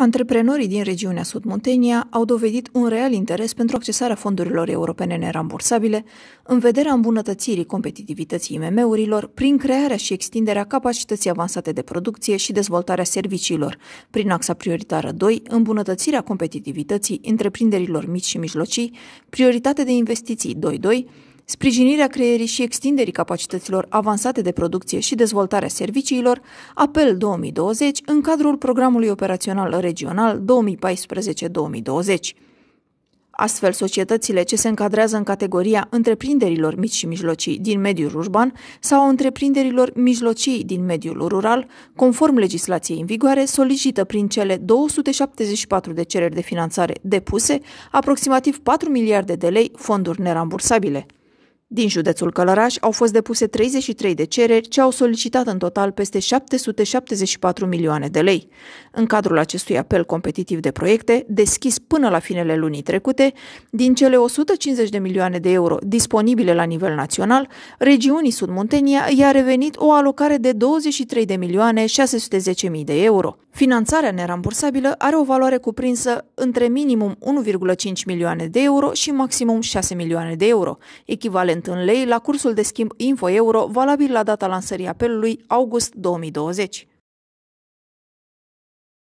Antreprenorii din regiunea Sudmuntenia au dovedit un real interes pentru accesarea fondurilor europene nerambursabile în vederea îmbunătățirii competitivității IMM-urilor prin crearea și extinderea capacității avansate de producție și dezvoltarea serviciilor, prin axa prioritară 2, îmbunătățirea competitivității întreprinderilor mici și mijlocii, prioritate de investiții 22, sprijinirea creierii și extinderii capacităților avansate de producție și dezvoltarea serviciilor, Apel 2020, în cadrul Programului Operațional Regional 2014-2020. Astfel, societățile ce se încadrează în categoria întreprinderilor mici și mijlocii din mediul urban sau întreprinderilor mijlocii din mediul rural, conform legislației în vigoare, solicită prin cele 274 de cereri de finanțare depuse aproximativ 4 miliarde de lei fonduri nerambursabile. Din județul Călăraș au fost depuse 33 de cereri ce au solicitat în total peste 774 milioane de lei. În cadrul acestui apel competitiv de proiecte, deschis până la finele lunii trecute, din cele 150 de milioane de euro disponibile la nivel național, regiunii muntenia i-a revenit o alocare de 23 de milioane 610 mii de euro. Finanțarea nerambursabilă are o valoare cuprinsă între minimum 1,5 milioane de euro și maximum 6 milioane de euro, echivalent echivalent în lei la cursul de schimb info-euro valabil la data lansării apelului august 2020.